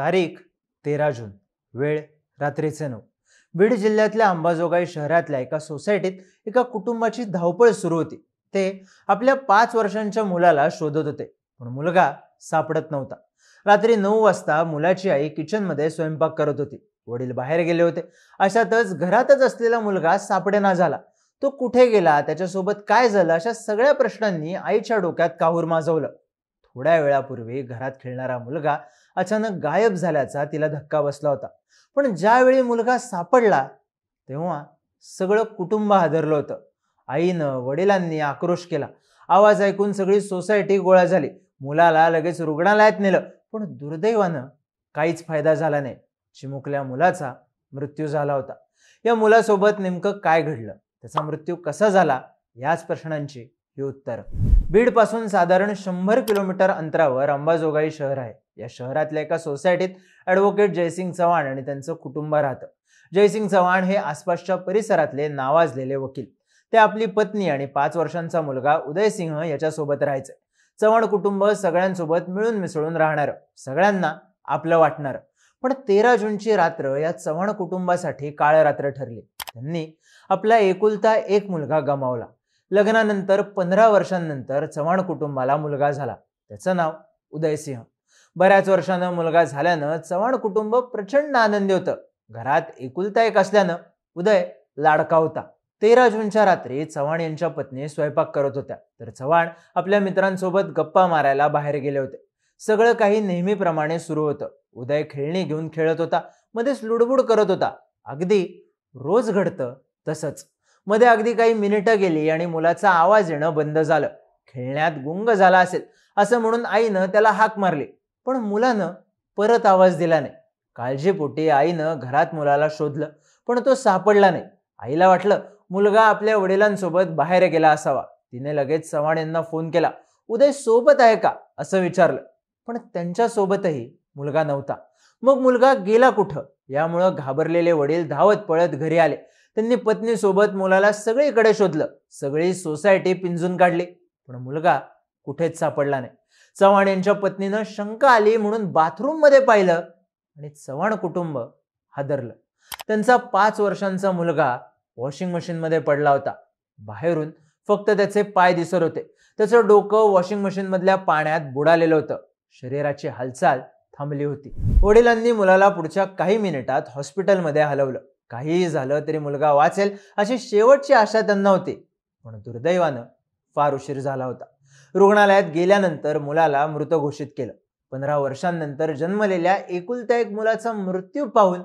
तारीख तेरा जून वेळ रात्रीचे नऊ बीड जिल्ह्यातल्या अंबाजोगाई शहरातल्या एका सोसायटीत एका कुटुंबाची धावपळ सुरू होती ते आपल्या पाच वर्षांच्या मुलाला शोधत होते पण मुलगा सापडत नव्हता रात्री नऊ वाजता मुलाची आई किचनमध्ये स्वयंपाक करत होती वडील बाहेर गेले होते अशातच घरातच असलेला मुलगा सापडेना झाला तो कुठे गेला त्याच्यासोबत काय झालं अशा सगळ्या प्रश्नांनी आईच्या डोक्यात काहूर माजवलं थोड्या वेळापूर्वी घरात खेळणारा मुलगा अचानक गायब झाल्याचा तिला धक्का बसला होता पण ज्यावेळी मुलगा सापडला तेव्हा सगळं कुटुंब हादरलं होतं आईनं वडिलांनी आक्रोश केला आवाज ऐकून सगळी सोसायटी गोळा झाली मुलाला लगेच रुग्णालयात नेलं पण दुर्दैवानं काहीच फायदा झाला नाही चिमुकल्या मुलाचा मृत्यू झाला होता या मुलासोबत नेमकं काय घडलं त्याचा मृत्यू कसा झाला याच प्रश्नांची हे उत्तर बीडपासून साधारण शंभर किलोमीटर अंतरावर अंबाजोगाई शहर आहे या शहरातल्या एका सोसायटीत ॲडव्होकेट जयसिंग चव्हाण आणि त्यांचं कुटुंब राहतं जयसिंग चव्हाण हे आसपासच्या परिसरातले नावाजलेले वकील ते आपली पत्नी आणि पाच वर्षांचा मुलगा उदयसिंह याच्यासोबत राहायचे चव्हाण कुटुंब सगळ्यांसोबत मिळून मिसळून राहणार सगळ्यांना आपलं वाटणार पण तेरा जूनची रात्र या चव्हाण कुटुंबासाठी काळ रात्र ठरली त्यांनी आपला एकुलता एक मुलगा गमावला लग्नानंतर पंधरा वर्षांनंतर चव्हाण कुटुंबाला मुलगा झाला त्याचं नाव उदयसिंह बऱ्याच वर्षानं मुलगा झाल्यानं चव्हाण कुटुंब प्रचंड आनंदी होतं घरात एकुलता एक असल्यानं उदय लाडका होता तेरा जूनच्या रात्री चव्हाण यांच्या पत्नी स्वयंपाक करत होत्या तर चव्हाण आपल्या मित्रांसोबत गप्पा मारायला बाहेर गेले होते सगळं काही नेहमीप्रमाणे सुरू होतं उदय खेळणी घेऊन खेळत होता मध्येच लुडबुड करत होता अगदी रोज घडतं तसंच मध्ये अगदी काही मिनिटं गेली आणि मुलाचा आवाज येणं बंद झालं खेळण्यात गुंग झाला असेल असं म्हणून आईनं त्याला हाक मारली पण मुलानं परत आवाज दिला नाही काळजीपोटी आईनं घरात मुलाला शोधलं पण तो सापडला नाही आईला वाटलं मुलगा आपल्या वडिलांसोबत बाहेर गेला असावा तिने लगेच चव्हाण यांना फोन केला उदय सोबत आहे का असं विचारलं पण त्यांच्यासोबतही मुलगा नव्हता मग मुलगा गेला कुठं यामुळं घाबरलेले वडील धावत पळत घरी आले त्यांनी पत्नीसोबत मुलाला सगळीकडे शोधलं सगळी सोसायटी पिंजून काढली पण मुलगा कुठेच सापडला नाही चव्हाण यांच्या पत्नीनं शंका आली म्हणून बाथरूममध्ये पाहिलं आणि चव्हाण कुटुंब हादरलं त्यांचा पाच वर्षांचा मुलगा वॉशिंग मशीनमध्ये पडला होता बाहेरून फक्त त्याचे पाय दिसत होते त्याचं डोकं वॉशिंग मशीन मधल्या पाण्यात बुडालेलं होतं शरीराची हालचाल थांबली होती वडिलांनी मुलाला पुढच्या काही मिनिटात हॉस्पिटलमध्ये हलवलं काहीही झालं तरी मुलगा वाचेल अशी शेवटची आशा त्यांना होती पण दुर्दैवानं फार उशीर झाला होता रुग्णालयात गेल्यानंतर मुलाला मृत घोषित केलं पंधरा वर्षांनंतर जन्मलेल्या एकुलत्या एक मुलाचा मृत्यू पाहून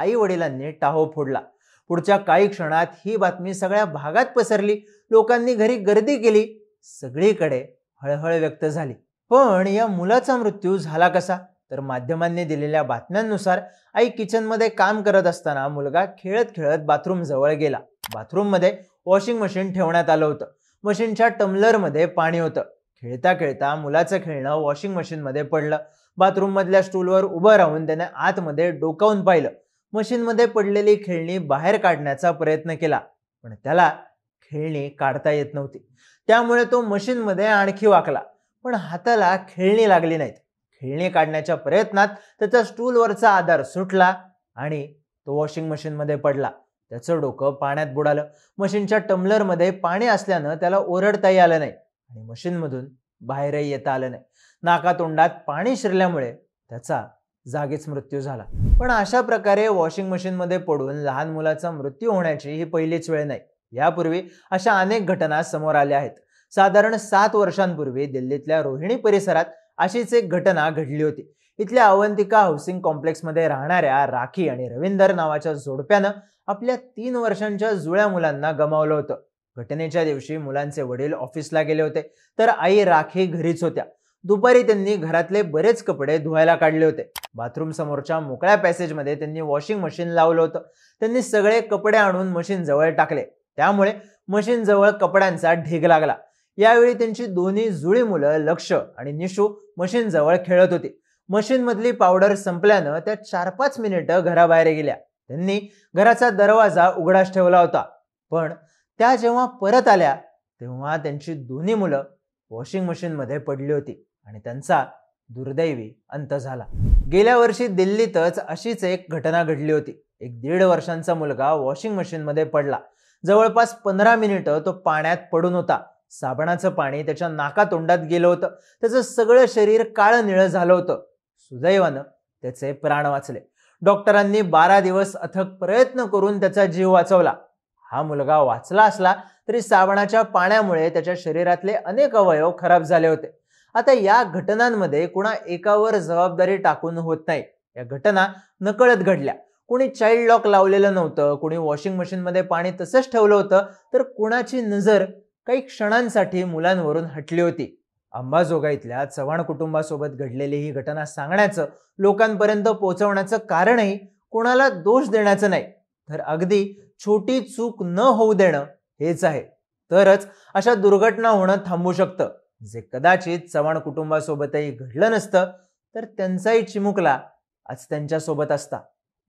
आई वडिलांनी टाहो फोडला पुढच्या काही क्षणात ही बातमी सगळ्या भागात पसरली लोकांनी घरी गर्दी केली सगळीकडे हळहळ व्यक्त झाली पण या मुलाचा मृत्यू झाला कसा तर माध्यमांनी दिलेल्या बातम्यांनुसार आई किचनमध्ये काम करत असताना मुलगा खेळत खेळत बाथरूम जवळ गेला बाथरूममध्ये वॉशिंग मशीन ठेवण्यात आलं होतं मशीनच्या मध्ये पाणी होतं खेळता खेळता मुलाचं खेळणं वॉशिंग मशीनमध्ये पडलं बाथरूममधल्या स्टूलवर उभं राहून त्याने आतमध्ये डोकावून पाहिलं मशीनमध्ये पडलेली खेळणी बाहेर काढण्याचा प्रयत्न केला पण त्याला खेळणी काढता येत नव्हती त्यामुळे तो मशीनमध्ये आणखी वाकला पण हाताला खेळणी लागली नाहीत खेळणी काढण्याच्या प्रयत्नात त्याचा स्टूलवरचा आधार सुटला आणि तो वॉशिंग मशीनमध्ये पडला त्याचं डोकं पाण्यात बुडालं मशीनच्या टम्बलरमध्ये पाणी असल्यानं त्याला ओरडताही आलं नाही आणि मशीनमधून बाहेरही येता आलं नाही नाकातोंडात पाणी शिरल्यामुळे त्याचा जागीच मृत्यू झाला पण अशा प्रकारे वॉशिंग मशीनमध्ये पडून लहान मुलाचा मृत्यू होण्याची ही पहिलीच वेळ नाही यापूर्वी अशा अनेक घटना समोर आल्या आहेत साधारण सात वर्षांपूर्वी दिल्लीतल्या रोहिणी परिसरात अशीच एक घटना घडली होती इथल्या अवंतिका हाऊसिंग कॉम्प्लेक्समध्ये राहणाऱ्या राखी आणि रवींदर नावाच्या जोडप्यानं आपल्या तीन वर्षांच्या जुळ्या मुलांना गमावलं होतं घटनेच्या दिवशी मुलांचे वडील ऑफिसला गेले होते तर आई राखी घरीच होत्या दुपारी त्यांनी घरातले बरेच कपडे धुवायला काढले होते बाथरूम समोरच्या मोकळ्या पॅसेजमध्ये त्यांनी वॉशिंग मशीन लावलं होतं त्यांनी सगळे कपडे आणून मशीन जवळ टाकले त्यामुळे मशीन जवळ कपड्यांचा ढीग लागला यावेळी त्यांची दोन्ही जुळी मुलं लक्ष आणि निशू मशीन जवळ खेळत होती मशीन मधली पावडर संपल्यानं त्या चार पाच मिनिटं घराबाहेर गेल्या त्यांनी घराचा दरवाजा उघडाच ठेवला होता पण त्या जेव्हा परत आल्या तेव्हा त्यांची दोन्ही मुलं वॉशिंग मशीनमध्ये पडली होती आणि त्यांचा दुर्दैवी अंत झाला गेल्या वर्षी दिल्लीतच अशीच एक घटना घडली होती एक दीड वर्षांचा मुलगा वॉशिंग मशीनमध्ये पडला जवळपास पंधरा मिनिटं तो पाण्यात पडून होता साबणाचं पाणी त्याच्या नाकातोंडात गेलं होतं त्याचं सगळं शरीर काळं निळं झालं होतं सुदैवानं त्याचे प्राण वाचले डॉक्टरांनी बारा दिवस अथक प्रयत्न करून त्याचा जीव वाचवला हा मुलगा वाचला असला तरी साबणाच्या पाण्यामुळे त्याच्या शरीरातले अनेक अवयव खराब झाले होते आता या घटनांमध्ये कुणा एकावर जबाबदारी टाकून होत नाही या घटना नकळत घडल्या कोणी चाइल्ड लॉक लावलेलं नव्हतं कुणी वॉशिंग मशीनमध्ये पाणी तसंच ठेवलं होतं तर कुणाची नजर काही क्षणांसाठी मुलांवरून हटली होती अंबाजोगाईतल्या चव्हाण कुटुंबासोबत घडलेली ही घटना सांगण्याचं लोकांपर्यंत पोहोचवण्याचं कारणही कोणाला दोष देण्याचं नाही तर अगदी छोटी चूक न होऊ देणं हेच आहे तरच अशा दुर्घटना होणं थांबू शकतं जे कदाचित चव्हाण कुटुंबासोबतही घडलं नसतं तर त्यांचाही चिमुकला आज त्यांच्यासोबत असता